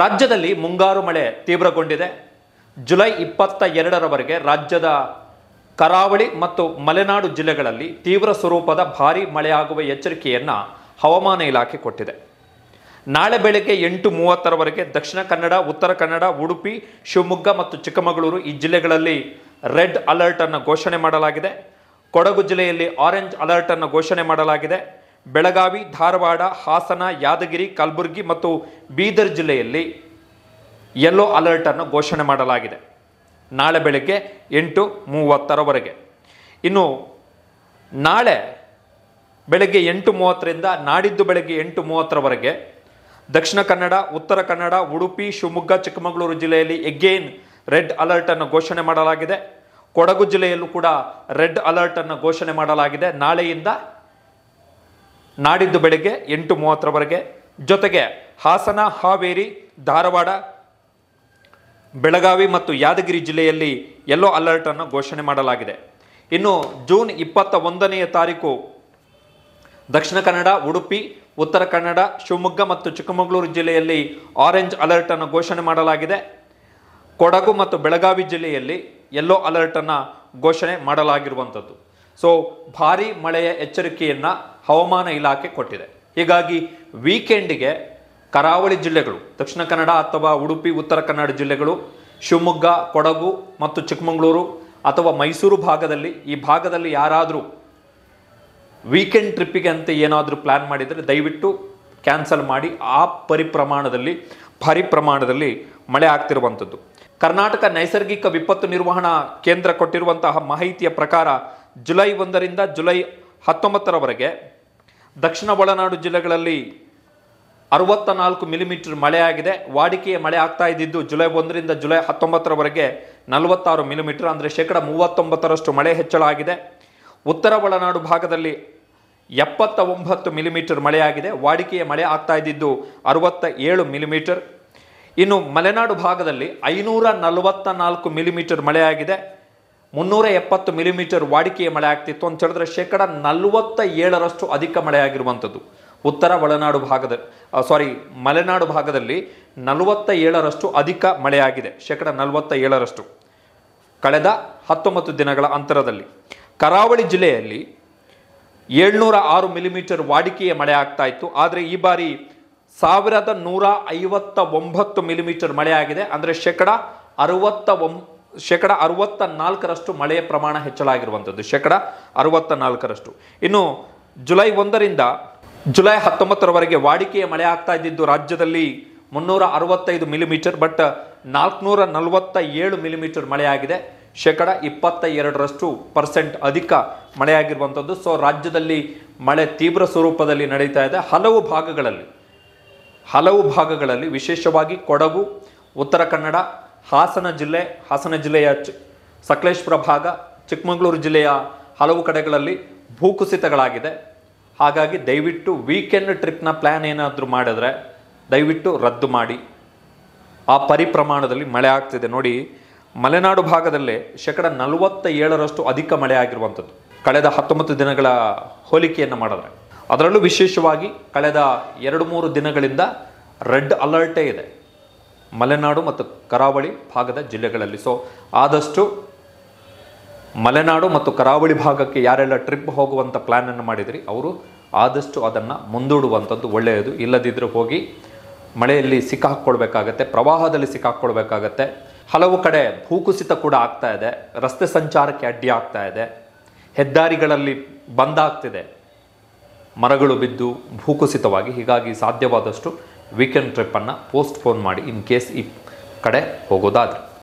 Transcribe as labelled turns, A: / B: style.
A: ರಾಜ್ಯದಲ್ಲಿ ಮುಂಗಾರು ಮಳೆ ತೀವ್ರಗೊಂಡಿದೆ ಜುಲೈ ಇಪ್ಪತ್ತ ಎರಡರವರೆಗೆ ರಾಜ್ಯದ ಕರಾವಳಿ ಮತ್ತು ಮಲೆನಾಡು ಜಿಲ್ಲೆಗಳಲ್ಲಿ ತೀವ್ರ ಸ್ವರೂಪದ ಭಾರೀ ಮಳೆಯಾಗುವ ಎಚ್ಚರಿಕೆಯನ್ನು ಹವಾಮಾನ ಇಲಾಖೆ ಕೊಟ್ಟಿದೆ ನಾಳೆ ಬೆಳಗ್ಗೆ ಎಂಟು ಮೂವತ್ತರವರೆಗೆ ದಕ್ಷಿಣ ಕನ್ನಡ ಉತ್ತರ ಕನ್ನಡ ಉಡುಪಿ ಶಿವಮೊಗ್ಗ ಮತ್ತು ಚಿಕ್ಕಮಗಳೂರು ಈ ಜಿಲ್ಲೆಗಳಲ್ಲಿ ರೆಡ್ ಅಲರ್ಟನ್ನು ಘೋಷಣೆ ಮಾಡಲಾಗಿದೆ ಕೊಡಗು ಜಿಲ್ಲೆಯಲ್ಲಿ ಆರೆಂಜ್ ಅಲರ್ಟನ್ನು ಘೋಷಣೆ ಮಾಡಲಾಗಿದೆ ಬೆಳಗಾವಿ ಧಾರವಾಡ ಹಾಸನ ಯಾದಗಿರಿ ಕಲಬುರಗಿ ಮತ್ತು ಬೀದರ್ ಜಿಲ್ಲೆಯಲ್ಲಿ ಯೆಲ್ಲೋ ಅಲರ್ಟನ್ನು ಘೋಷಣೆ ಮಾಡಲಾಗಿದೆ ನಾಳೆ ಬೆಳಗ್ಗೆ ಎಂಟು ಮೂವತ್ತರವರೆಗೆ ಇನ್ನು ನಾಳೆ ಬೆಳಗ್ಗೆ ಎಂಟು ಮೂವತ್ತರಿಂದ ನಾಡಿದ್ದು ಬೆಳಗ್ಗೆ ಎಂಟು ಮೂವತ್ತರವರೆಗೆ ದಕ್ಷಿಣ ಕನ್ನಡ ಉತ್ತರ ಕನ್ನಡ ಉಡುಪಿ ಶಿವಮೊಗ್ಗ ಚಿಕ್ಕಮಗಳೂರು ಜಿಲ್ಲೆಯಲ್ಲಿ ಎಗೇನ್ ರೆಡ್ ಅಲರ್ಟನ್ನು ಘೋಷಣೆ ಮಾಡಲಾಗಿದೆ ಕೊಡಗು ಜಿಲ್ಲೆಯಲ್ಲೂ ಕೂಡ ರೆಡ್ ಅಲರ್ಟನ್ನು ಘೋಷಣೆ ಮಾಡಲಾಗಿದೆ ನಾಳೆಯಿಂದ ನಾಡಿದ್ದು ಬೆಳಗ್ಗೆ ಎಂಟು ಮೂವತ್ತರವರೆಗೆ ಜೊತೆಗೆ ಹಾಸನ ಹಾವೇರಿ ಧಾರವಾಡ ಬೆಳಗಾವಿ ಮತ್ತು ಯಾದಗಿರಿ ಜಿಲ್ಲೆಯಲ್ಲಿ ಯೆಲ್ಲೋ ಅಲರ್ಟನ್ನು ಘೋಷಣೆ ಮಾಡಲಾಗಿದೆ ಇನ್ನು ಜೂನ್ ಇಪ್ಪತ್ತ ಒಂದನೆಯ ತಾರೀಕು ದಕ್ಷಿಣ ಕನ್ನಡ ಉಡುಪಿ ಉತ್ತರ ಕನ್ನಡ ಶಿವಮೊಗ್ಗ ಮತ್ತು ಚಿಕ್ಕಮಗಳೂರು ಜಿಲ್ಲೆಯಲ್ಲಿ ಆರೆಂಜ್ ಅಲರ್ಟನ್ನು ಘೋಷಣೆ ಮಾಡಲಾಗಿದೆ ಕೊಡಗು ಮತ್ತು ಬೆಳಗಾವಿ ಜಿಲ್ಲೆಯಲ್ಲಿ ಯೆಲ್ಲೋ ಅಲರ್ಟನ್ನು ಘೋಷಣೆ ಮಾಡಲಾಗಿರುವಂಥದ್ದು ಸೊ ಭಾರಿ ಮಳೆಯ ಎಚ್ಚರಿಕೆಯನ್ನು ಹವಾಮಾನ ಇಲಾಖೆ ಕೊಟ್ಟಿದೆ ಹೀಗಾಗಿ ವೀಕೆಂಡಿಗೆ ಕರಾವಳಿ ಜಿಲ್ಲೆಗಳು ದಕ್ಷಿಣ ಕನ್ನಡ ಅಥವಾ ಉಡುಪಿ ಉತ್ತರ ಕನ್ನಡ ಜಿಲ್ಲೆಗಳು ಶಿವಮೊಗ್ಗ ಕೊಡಗು ಮತ್ತು ಚಿಕ್ಕಮಗಳೂರು ಅಥವಾ ಮೈಸೂರು ಭಾಗದಲ್ಲಿ ಈ ಭಾಗದಲ್ಲಿ ಯಾರಾದರೂ ವೀಕೆಂಡ್ ಟ್ರಿಪ್ಪಿಗೆ ಅಂತ ಏನಾದರೂ ಪ್ಲ್ಯಾನ್ ಮಾಡಿದರೆ ದಯವಿಟ್ಟು ಕ್ಯಾನ್ಸಲ್ ಮಾಡಿ ಆ ಪರಿಪ್ರಮಾಣದಲ್ಲಿ ಭಾರಿ ಪ್ರಮಾಣದಲ್ಲಿ ಮಳೆ ಆಗ್ತಿರುವಂಥದ್ದು ಕರ್ನಾಟಕ ನೈಸರ್ಗಿಕ ವಿಪತ್ತು ನಿರ್ವಹಣಾ ಕೇಂದ್ರ ಕೊಟ್ಟಿರುವಂತಹ ಮಾಹಿತಿಯ ಪ್ರಕಾರ ಜುಲೈ ಒಂದರಿಂದ ಜುಲೈ ಹತ್ತೊಂಬತ್ತರವರೆಗೆ ದಕ್ಷಿಣ ಒಳನಾಡು ಜಿಲ್ಲೆಗಳಲ್ಲಿ ಅರವತ್ತ ನಾಲ್ಕು ಮಿಲಿಮೀಟರ್ ಮಳೆಯಾಗಿದೆ ವಾಡಿಕೆಯ ಮಳೆ ಆಗ್ತಾ ಇದ್ದಿದ್ದು ಜುಲೈ ಒಂದರಿಂದ ಜುಲೈ ಹತ್ತೊಂಬತ್ತರವರೆಗೆ ನಲವತ್ತಾರು ಮಿಲಿಮೀಟರ್ ಅಂದರೆ ಶೇಕಡ ಮೂವತ್ತೊಂಬತ್ತರಷ್ಟು ಮಳೆ ಹೆಚ್ಚಳ ಆಗಿದೆ ಉತ್ತರ ಒಳನಾಡು ಭಾಗದಲ್ಲಿ ಎಪ್ಪತ್ತ ಒಂಬತ್ತು ಮಿಲಿಮೀಟರ್ ಮಳೆಯಾಗಿದೆ ವಾಡಿಕೆಯ ಮಳೆ ಆಗ್ತಾ ಇದ್ದಿದ್ದು ಅರವತ್ತ ಏಳು ಮಿಲಿಮೀಟರ್ ಇನ್ನು ಮಲೆನಾಡು ಭಾಗದಲ್ಲಿ ಐನೂರ ನಲವತ್ತ ನಾಲ್ಕು ಮಿಲಿಮೀಟರ್ ಮಳೆಯಾಗಿದೆ ಮುನ್ನೂರ ಎಪ್ಪತ್ತು ಮಿಲಿಮೀಟರ್ ವಾಡಿಕೆಯ ಮಳೆ ಆಗ್ತಿತ್ತು ಅಂತ ಹೇಳಿದ್ರೆ ಶೇಕಡ ನಲವತ್ತ ಏಳರಷ್ಟು ಅಧಿಕ ಮಳೆಯಾಗಿರುವಂಥದ್ದು ಉತ್ತರ ಒಳನಾಡು ಭಾಗದ ಸಾರಿ ಮಲೆನಾಡು ಭಾಗದಲ್ಲಿ ನಲವತ್ತ ಏಳರಷ್ಟು ಅಧಿಕ ಮಳೆಯಾಗಿದೆ ಶೇಕಡ ನಲವತ್ತ ಏಳರಷ್ಟು ಕಳೆದ ಹತ್ತೊಂಬತ್ತು ದಿನಗಳ ಅಂತರದಲ್ಲಿ ಕರಾವಳಿ ಜಿಲ್ಲೆಯಲ್ಲಿ ಏಳ್ನೂರ ಆರು ಮಿಲಿಮೀಟರ್ ವಾಡಿಕೆಯ ಮಳೆ ಆಗ್ತಾ ಇತ್ತು ಆದರೆ ಈ ಬಾರಿ ಸಾವಿರದ ನೂರ ಐವತ್ತ ಒಂಬತ್ತು ಮಿಲಿಮೀಟರ್ ಮಳೆಯಾಗಿದೆ ಅಂದರೆ ಶೇಕಡ ಅರುವತ್ತ ಒಂ ಶೇಕಡ ಅರುವತ್ತ ನಾಲ್ಕರಷ್ಟು ಮಳೆಯ ಪ್ರಮಾಣ ಹೆಚ್ಚಳಾಗಿರುವಂಥದ್ದು ಶೇಕಡ ಅರುವತ್ತ ನಾಲ್ಕರಷ್ಟು ಇನ್ನು ಜುಲೈ ಒಂದರಿಂದ ಜುಲೈ ಹತ್ತೊಂಬತ್ತರವರೆಗೆ ವಾಡಿಕೆಯ ಮಳೆ ಆಗ್ತಾ ಇದ್ದಿದ್ದು ರಾಜ್ಯದಲ್ಲಿ ಮುನ್ನೂರ ಅರವತ್ತೈದು ಮಿಲಿಮೀಟರ್ ಬಟ್ ನಾಲ್ಕುನೂರ ನಲವತ್ತ ಏಳು ಮಿಲಿಮೀಟರ್ ಮಳೆಯಾಗಿದೆ ಶೇಕಡ ಇಪ್ಪತ್ತ ಎರಡರಷ್ಟು ಪರ್ಸೆಂಟ್ ಅಧಿಕ ಮಳೆಯಾಗಿರುವಂಥದ್ದು ಸೊ ರಾಜ್ಯದಲ್ಲಿ ಮಳೆ ತೀವ್ರ ಸ್ವರೂಪದಲ್ಲಿ ನಡೀತಾ ಇದೆ ಹಲವು ಭಾಗಗಳಲ್ಲಿ ಹಲವು ಭಾಗಗಳಲ್ಲಿ ವಿಶೇಷವಾಗಿ ಕೊಡಗು ಉತ್ತರ ಕನ್ನಡ ಹಾಸನ ಜಿಲ್ಲೆ ಹಾಸನ ಜಿಲ್ಲೆಯ ಚಿ ಸಕಲೇಶ್ಪುರ ಭಾಗ ಚಿಕ್ಕಮಗಳೂರು ಜಿಲ್ಲೆಯ ಹಲವು ಕಡೆಗಳಲ್ಲಿ ಭೂಕುಸಿತಗಳಾಗಿದೆ ಹಾಗಾಗಿ ದಯವಿಟ್ಟು ವೀಕೆಂಡ್ ಟ್ರಿಪ್ನ ಪ್ಲ್ಯಾನ್ ಏನಾದರೂ ಮಾಡಿದರೆ ದಯವಿಟ್ಟು ರದ್ದು ಮಾಡಿ ಆ ಪರಿಪ್ರಮಾಣದಲ್ಲಿ ಮಳೆ ಆಗ್ತಿದೆ ನೋಡಿ ಮಲೆನಾಡು ಭಾಗದಲ್ಲೇ ಶೇಕಡ ನಲವತ್ತ ಏಳರಷ್ಟು ಅಧಿಕ ಮಳೆ ಆಗಿರುವಂಥದ್ದು ಕಳೆದ ಹತ್ತೊಂಬತ್ತು ದಿನಗಳ ಹೋಲಿಕೆಯನ್ನು ಮಾಡಿದ್ರೆ ಅದರಲ್ಲೂ ವಿಶೇಷವಾಗಿ ಕಳೆದ ಎರಡು ಮೂರು ದಿನಗಳಿಂದ ರೆಡ್ ಅಲರ್ಟೇ ಇದೆ ಮಲೆನಾಡು ಮತ್ತು ಕರಾವಳಿ ಭಾಗದ ಜಿಲ್ಲೆಗಳಲ್ಲಿ ಸೊ ಆದಷ್ಟು ಮಲೆನಾಡು ಮತ್ತು ಕರಾವಳಿ ಭಾಗಕ್ಕೆ ಯಾರೆಲ್ಲ ಟ್ರಿಪ್ ಹೋಗುವಂಥ ಪ್ಲ್ಯಾನನ್ನು ಮಾಡಿದ್ರಿ ಅವರು ಆದಷ್ಟು ಅದನ್ನು ಮುಂದೂಡುವಂಥದ್ದು ಒಳ್ಳೆಯದು ಇಲ್ಲದಿದ್ದರೂ ಹೋಗಿ ಮಳೆಯಲ್ಲಿ ಸಿಕ್ಕಾಕ್ಕೊಳ್ಬೇಕಾಗತ್ತೆ ಪ್ರವಾಹದಲ್ಲಿ ಸಿಕ್ಕಾಕ್ಕೊಳ್ಬೇಕಾಗತ್ತೆ ಹಲವು ಕಡೆ ಭೂಕುಸಿತ ಕೂಡ ಆಗ್ತಾ ಇದೆ ರಸ್ತೆ ಸಂಚಾರಕ್ಕೆ ಅಡ್ಡಿ ಆಗ್ತಾ ಇದೆ ಹೆದ್ದಾರಿಗಳಲ್ಲಿ ಬಂದಾಗ್ತಿದೆ ಮರಗಳು ಬಿದ್ದು ಭೂಕುಸಿತವಾಗಿ ಹೀಗಾಗಿ ಸಾಧ್ಯವಾದಷ್ಟು ವೀಕೆಂಡ್ ಟ್ರಿಪ್ಪನ್ನು ಪೋಸ್ಟ್ಪೋನ್ ಮಾಡಿ ಇನ್ ಕೇಸ್ ಈ ಕಡೆ ಹೋಗೋದಾದ್ರೆ